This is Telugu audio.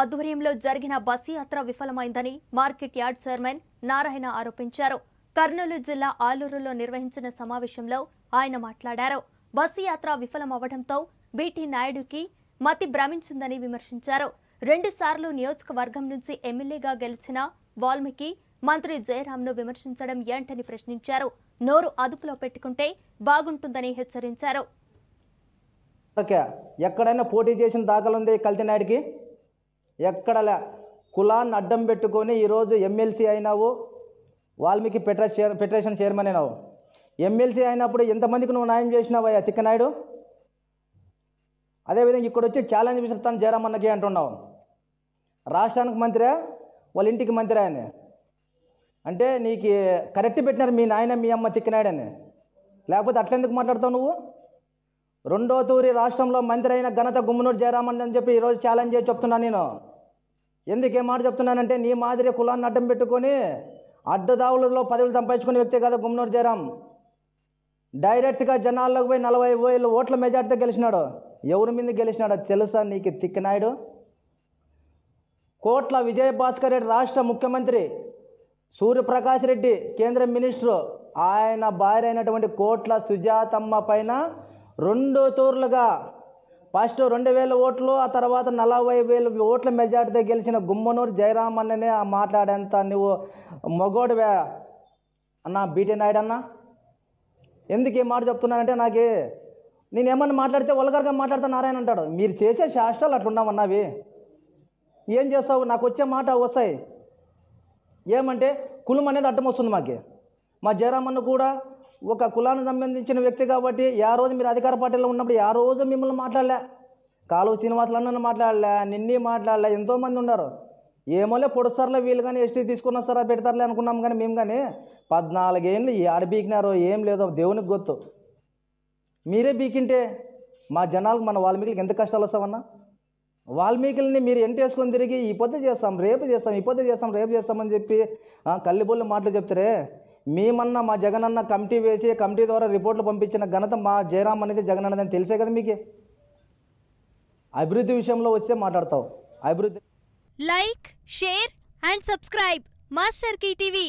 ఆధ్వర్యంలో జరిగిన బస్ యాత్ర విఫలమైందని మార్కెట్ యార్డ్ చైర్మన్ నారాయణ ఆరోపించారు కర్నూలు జిల్లా ఆలూరులో నిర్వహించిన సమావేశంలో ఆయన మాట్లాడారు బస్ యాత్ర విఫలమవ్వడంతో బీటీ నాయుడుకి మతి భ్రమించిందని విమర్శించారు రెండుసార్లు నియోజకవర్గం నుంచి ఎమ్మెల్యేగా గెలిచిన వాల్మీకి మంత్రి జయరామ్ను విమర్శించడం ఏంటని ప్రశ్నించారు నోరు అదుపులో పెట్టుకుంటే బాగుంటుందని హెచ్చరించారు ఎక్కడైనా పోటీ చేసిన ఉంది కల్తీనాయుడికి ఎక్కడలా కులాన్ని అడ్డం పెట్టుకొని ఈరోజు ఎమ్మెల్సీ అయినావు వాల్మీకి ఫెడరేషన్ ఫెడరేషన్ చైర్మన్ అయినావు ఎమ్మెల్సీ అయినప్పుడు ఎంతమందికి నువ్వు న్యాయం చేసినావయ్యా చిక్కనాయుడు అదేవిధంగా ఇక్కడ వచ్చి ఛాలెంజ్ విసురుతాను జయరామన్నకి అంటున్నావు రాష్ట్రానికి మంత్రే వాళ్ళ ఇంటికి మంత్రే అని అంటే నీకు కరెక్ట్ పెట్టినారు మీ నాయన మీ అమ్మ తిక్కినాడని లేకపోతే అట్లెందుకు మాట్లాడతావు నువ్వు రెండో తూరి రాష్ట్రంలో మంత్రి అయిన ఘనత గుమ్మనూరు జయరామన్ అని చెప్పి ఈరోజు ఛాలెంజ్ చేసి చెప్తున్నాను నేను ఎందుకే మాట చెప్తున్నానంటే నీ మాదిరి కులాన్ని అడ్డం పెట్టుకొని అడ్డదావులలో పదవులు సంపాదించుకునే వ్యక్తే కదా గుమ్నూరు జయరాం డైరెక్ట్గా జనాల్లోకి పోయి నలభై వేలు ఓట్ల మెజార్టీతో గెలిచినాడు ఎవరి మీద గెలిచినాడు తెలుసా నీకు తిక్కినాయుడు కోట్ల విజయభాస్కర్ రెడ్డి రాష్ట్ర ముఖ్యమంత్రి సూర్యప్రకాష్ రెడ్డి కేంద్ర మినిస్టరు ఆయన భార్య అయినటువంటి కోట్ల సుజాతమ్మ పైన రెండు తూర్లుగా ఫస్ట్ రెండు వేల ఓట్లు ఆ తర్వాత నలభై వేల ఓట్ల మెజార్టీతో గెలిచిన గుమ్మనూరు జయరామ్ అన్ననే మాట్లాడేంత నువ్వు మొగోడువే అన్న బీటీ నాయుడు అన్న ఎందుకు ఈ మాట చెప్తున్నానంటే నాకు నేను ఏమన్నా మాట్లాడితే ఒలగరగా మాట్లాడుతా నారాయణ అంటాడు మీరు చేసే శాస్త్రాలు అట్లున్నామన్నా అవి ఏం చేస్తావు నాకు వచ్చే మాట వస్తాయి ఏమంటే కులం అనేది అడ్డం వస్తుంది మాకు మా జయరామన్న కూడా ఒక కులానికి సంబంధించిన వ్యక్తి కాబట్టి ఆ రోజు మీరు అధికార పార్టీలో ఉన్నప్పుడు ఆ రోజు మిమ్మల్ని మాట్లాడలే కాలువ శ్రీనివాసులు అన్నను మాట్లాడలే నిన్నీ మాట్లాడలే ఎంతోమంది ఉన్నారు ఏమోలే పొడుస్తారులే వీళ్ళు కానీ ఎస్టీ తీసుకున్న సార్ అది పెడతారులే అనుకున్నాం కానీ మేము కానీ పద్నాలుగేళ్ళు ఆడ బీకినారో ఏం లేదో దేవునికి గొత్తు మీరే బీకింటే మా జనాలకు మన వాల్మీకి ఎంత కష్టాలు వస్తామన్నా వాల్మీకిల్ని మీరు ఎంటేసుకొని తిరిగి ఈ పొద్దు చేస్తాం రేపు చేస్తాం ఈ పొద్దు చేస్తాం రేపు చేస్తామని చెప్పి కళ్ళిబోళ్ళ మాటలు చెప్తారే మేమన్న మా జగన్ అన్న కమిటీ వేసి కమిటీ ద్వారా రిపోర్ట్లు పంపించిన ఘనత మా జయరామ్ అనేది జగన్ అన్నదని తెలిసే కదా మీకే అభివృద్ధి విషయంలో వస్తే మాట్లాడతావు అభివృద్ధి like share and subscribe master key TV